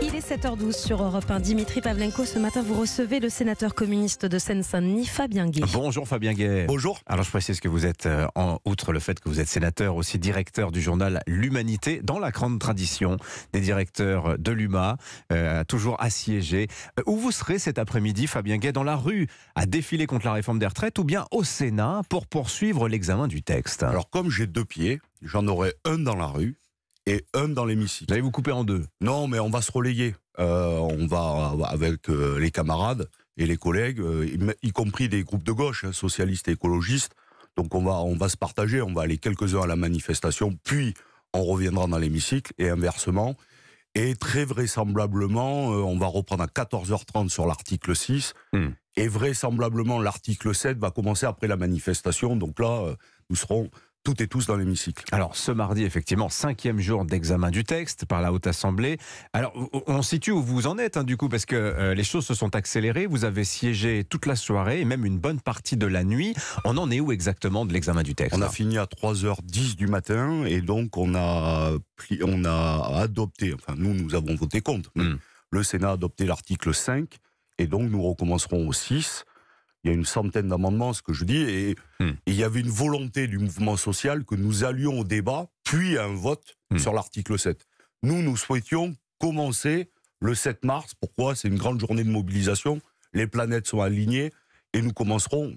Il est 7h12 sur Europe 1. Dimitri Pavlenko, ce matin, vous recevez le sénateur communiste de Seine-Saint-Denis, Fabien Gay. Bonjour Fabien Gay. Bonjour. Alors je précise que vous êtes, euh, en outre le fait que vous êtes sénateur, aussi directeur du journal L'Humanité, dans la grande tradition des directeurs de l'UMA, euh, toujours assiégés. Euh, où vous serez cet après-midi, Fabien Gay, dans la rue, à défiler contre la réforme des retraites ou bien au Sénat pour poursuivre l'examen du texte Alors comme j'ai deux pieds, j'en aurai un dans la rue et un dans l'hémicycle. Vous allez vous couper en deux Non, mais on va se relayer. Euh, on va avec euh, les camarades et les collègues, euh, y compris des groupes de gauche, hein, socialistes et écologistes. Donc on va, on va se partager, on va aller quelques-uns à la manifestation, puis on reviendra dans l'hémicycle et inversement. Et très vraisemblablement, on va reprendre à 14h30 sur l'article 6. Hmm. Et vraisemblablement, l'article 7 va commencer après la manifestation. Donc là, nous serons toutes et tous dans l'hémicycle. Alors ce mardi, effectivement, cinquième jour d'examen du texte par la Haute Assemblée. Alors on situe où vous en êtes hein, du coup, parce que euh, les choses se sont accélérées. Vous avez siégé toute la soirée et même une bonne partie de la nuit. On en est où exactement de l'examen du texte On a fini à 3h10 du matin et donc on a, on a adopté, enfin nous, nous avons voté contre. Hmm. Le Sénat a adopté l'article 5 et donc nous recommencerons au 6 il y a une centaine d'amendements, ce que je dis, hmm. et, il y avait une volonté du mouvement social que nous allions au débat, puis à un vote hmm. sur l'article 7. Nous, nous souhaitions commencer le 7 mars. Pourquoi C'est une grande journée de mobilisation. Les planètes sont alignées et nous commencerons,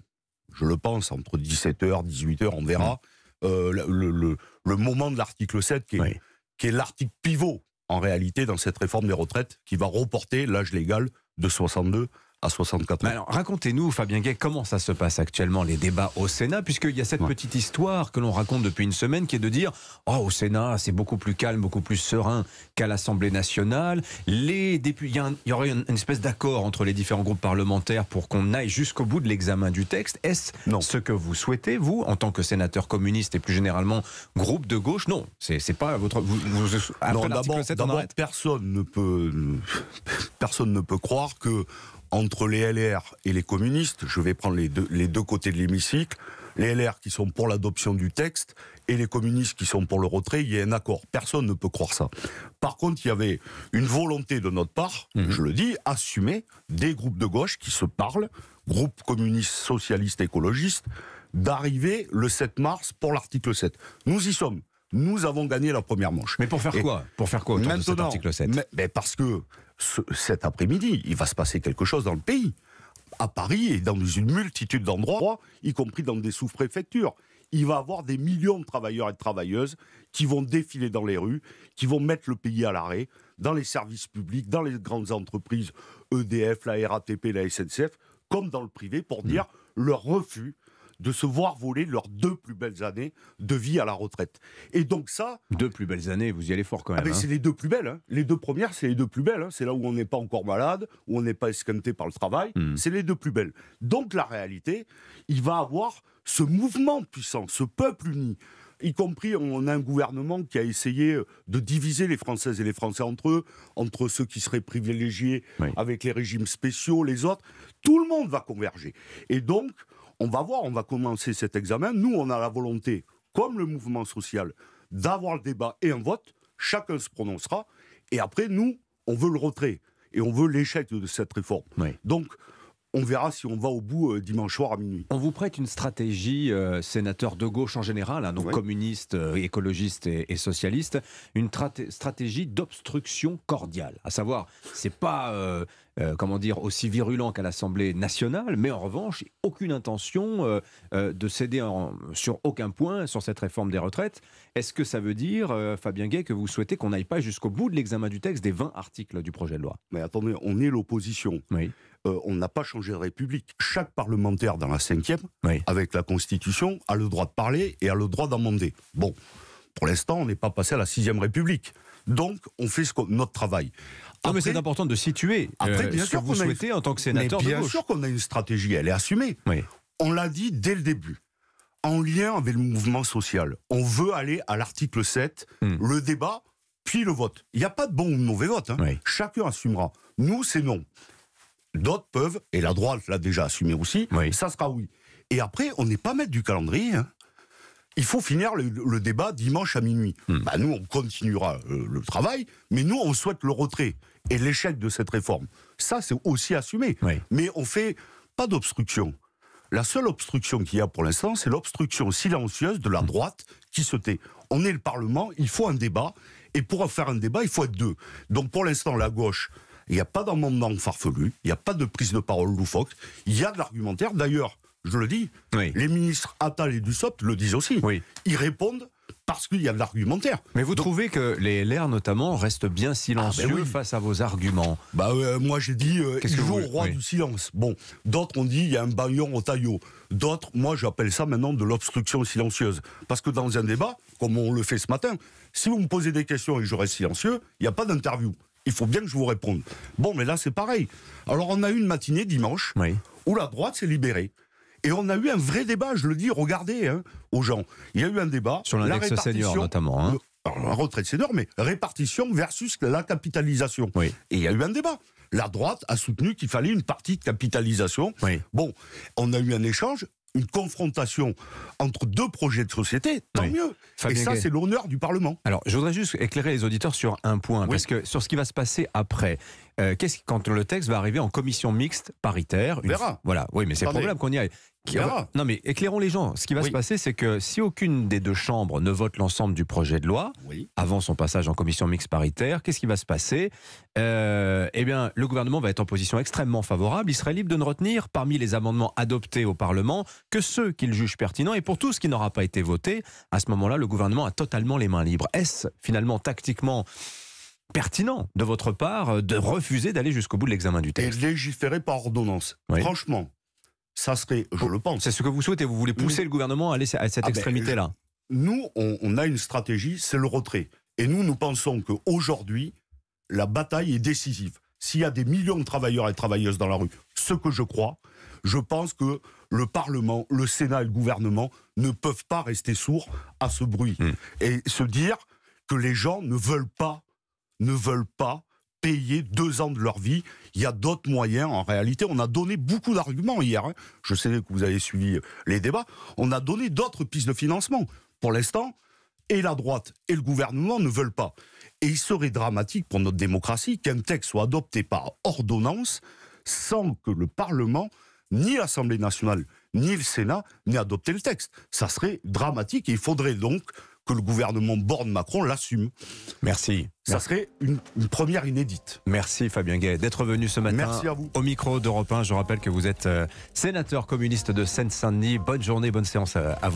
je le pense, entre 17h, 18h, on verra, hmm. euh, le, moment de l'article 7 qui est, qui est l'article pivot, en réalité, dans cette réforme des retraites qui va reporter l'âge légal de 62 à 64 alors, racontez-nous, Fabien Gay, comment ça se passe actuellement, les débats au Sénat, puisqu'il y a cette petite histoire que l'on raconte depuis une semaine qui est de dire Oh, au Sénat, c'est beaucoup plus calme, beaucoup plus serein qu'à l'Assemblée nationale. Les députés, il, y, aurait une, espèce d'accord entre les différents groupes parlementaires pour qu'on aille jusqu'au bout de l'examen du texte. Est-ce ce que vous souhaitez, vous, en tant que sénateur communiste et plus généralement groupe de gauche Non, c'est pas votre. Vous, d'abord, personne ne peut personne ne peut croire que entre les LR et les communistes, je vais prendre les deux, les deux côtés de l'hémicycle, les LR qui sont pour l'adoption du texte et les communistes qui sont pour le retrait, il y a un accord. Personne ne peut croire ça. Par contre, il y avait une volonté de notre part, mhm. je le dis, assumée des groupes de gauche qui se parlent, groupes communistes, socialistes, écologistes, d'arriver le 7 mars pour l'article 7. Nous y sommes nous avons gagné la première manche. Mais pour faire quoi Pour faire quoi autour de cet article 7 Parce que cet après-midi, il va se passer quelque chose dans le pays, à Paris et dans une multitude d'endroits, y compris dans des sous-préfectures. Il va y avoir des millions de travailleurs et de travailleuses qui vont défiler dans les rues, qui vont mettre le pays à l'arrêt, dans les services publics, dans les grandes entreprises, EDF, la RATP, la SNCF, comme dans le privé, pour mmh. dire leur refus de se voir voler leurs deux plus belles années de vie à la retraite. Et donc ça... Deux plus belles années, vous y allez fort quand ah même. Ben, hein. C'est les deux plus belles. Hein. Les deux premières, c'est les deux plus belles. Hein. C'est là où on n'est pas encore malade, où on n'est pas esquinté par le travail. Hmm. C'est les deux plus belles. Donc la réalité, il va avoir ce mouvement puissant, ce peuple uni y compris on a un gouvernement qui a essayé euh, de diviser les Françaises et les Français entre eux, entre ceux qui seraient privilégiés avec les régimes spéciaux, les autres. Tout le monde va converger. Et donc, on va voir, on va commencer cet examen. Nous, on a la volonté, comme le mouvement social, d'avoir le débat et un vote. Chacun se prononcera. Et après, nous, on veut le retrait. Et on veut l'échec de cette réforme. Donc, on verra si on va au bout euh, dimanche soir à minuit. On vous prête une stratégie, euh, sénateur de gauche en général, hein, donc communiste, euh, écologiste et, socialiste, une stratégie d'obstruction cordiale. À savoir, c'est pas euh, comment dire, aussi virulent qu'à l'Assemblée nationale, mais en revanche, aucune intention euh, euh, de céder sur aucun point sur cette réforme des retraites. Est-ce que ça veut dire, Fabien Gay, que vous souhaitez qu'on n'aille pas jusqu'au bout de l'examen du texte des 20 articles du projet de loi Mais attendez, on est l'opposition. Oui. on n'a pas changé de République. Chaque parlementaire dans la cinquième, avec la Constitution, a le droit de parler et a le droit d'amender. Bon, pour l'instant, on n'est pas passé à la 6ème République. Donc, on fait ce notre travail. mais c'est important de situer euh, bien sûr vous souhaitez en tant que sénateur. bien sûr qu'on a une stratégie, elle est assumée. On l'a dit dès le début. En lien avec le mouvement social, on veut aller à l'article 7, hmm. le débat, puis le vote. Il n'y a pas de bon ou de mauvais vote. Hein. Chacun assumera. Nous, c'est non. D'autres peuvent, et la droite l'a déjà assumé aussi, ça sera oui. Et après, on n'est pas maître du calendrier. Hein il faut finir le, débat dimanche à minuit. Hmm. Bah, nous, on continuera euh, le travail, mais nous, on souhaite le retrait et l'échec de cette réforme. Ça, c'est aussi assumé. Mais on fait pas d'obstruction. La seule obstruction qu'il y a pour l'instant, c'est l'obstruction silencieuse de la hmm. droite qui se tait. On est le Parlement, il faut un débat, et pour faire un débat, il faut être deux. Donc pour l'instant, la gauche, il n'y a pas d'amendement farfelu, il n'y a pas de prise de parole loufoque, il y a de l'argumentaire. D'ailleurs, je le dis. Les ministres Attal et Dussopt le disent aussi. Oui. Ils répondent parce qu'il y a de l'argumentaire. Mais vous trouvez que les LR, notamment, restent bien ah, ben silencieux face à vos arguments bah, euh, Moi, j'ai dit, euh, ils jouent au roi du silence. Bon, d'autres ont dit, il y a un bâillon au taillot. D'autres, moi, j'appelle ça maintenant de l'obstruction silencieuse. Parce que dans un débat, comme on le fait ce matin, si vous me posez des questions et que je reste silencieux, il n'y a pas d'interview. Il faut bien que je vous réponde. Bon, mais là, c'est pareil. Alors, on a eu une matinée dimanche où la droite s'est libérée. Et on a eu un vrai débat, je le dis, regardez hein, aux gens. Il y a eu un débat. Sur l'index senior notamment. Un hein. La de senior, mais répartition versus la capitalisation. Oui. Et il y a eu un débat. La droite a soutenu qu'il fallait une partie de capitalisation. Bon, on a eu un échange une confrontation entre deux projets de société, tant mieux. et ça, c'est l'honneur du Parlement. Alors, je voudrais juste éclairer les auditeurs sur un point, parce que sur ce qui va se passer après, euh, ce quand le texte va arriver en commission mixte paritaire Verra. Voilà, oui, mais c'est le problème qu'on y aille. Non, mais éclairons les gens. Ce qui va se passer, c'est que si aucune des deux chambres ne vote l'ensemble du projet de loi avant son passage en commission mixte paritaire, qu'est-ce qui va se passer euh, Eh bien, le gouvernement va être en position extrêmement favorable. Il serait libre de ne retenir parmi les amendements adoptés au Parlement que ceux qu'il juge pertinents. Et pour tout ce qui n'aura pas été voté, à ce moment-là, le gouvernement a totalement les mains libres. Est-ce finalement tactiquement pertinent de votre part euh, de refuser d'aller jusqu'au bout de l'examen du texte. Et légiférer par ordonnance. Franchement, ça serait, je le pense. C'est ce que vous souhaitez, vous voulez pousser le gouvernement à aller à cette ah ben, extrémité-là. nous, on, a une stratégie, c'est le retrait. Et nous, nous pensons qu'aujourd'hui, la bataille est décisive. S'il y a des millions de travailleurs et travailleuses dans la rue, ce que je crois, je pense que le Parlement, le Sénat et le gouvernement ne peuvent pas rester sourds à ce bruit hmm. et se dire que les gens ne veulent pas ne veulent pas payer deux ans de leur vie. Il y a d'autres moyens. En réalité, on a donné beaucoup d'arguments hier. Hein. Je sais que vous avez suivi euh, les débats. On a donné d'autres pistes de financement. Pour l'instant, et la droite et le gouvernement ne veulent pas. Et il serait dramatique pour notre démocratie qu'un texte soit adopté par ordonnance sans que le Parlement, ni l'Assemblée nationale, ni le Sénat n'aient adopté le texte. Ça serait dramatique et il faudrait donc que le gouvernement Borne-Macron l'assume. Merci. Ça serait une, première inédite. Merci Fabien Gay d'être venu ce matin Merci à vous. au micro d'Europe 1. Je rappelle que vous êtes euh, sénateur communiste de Seine-Saint-Denis. Bonne journée, bonne séance euh, à vous.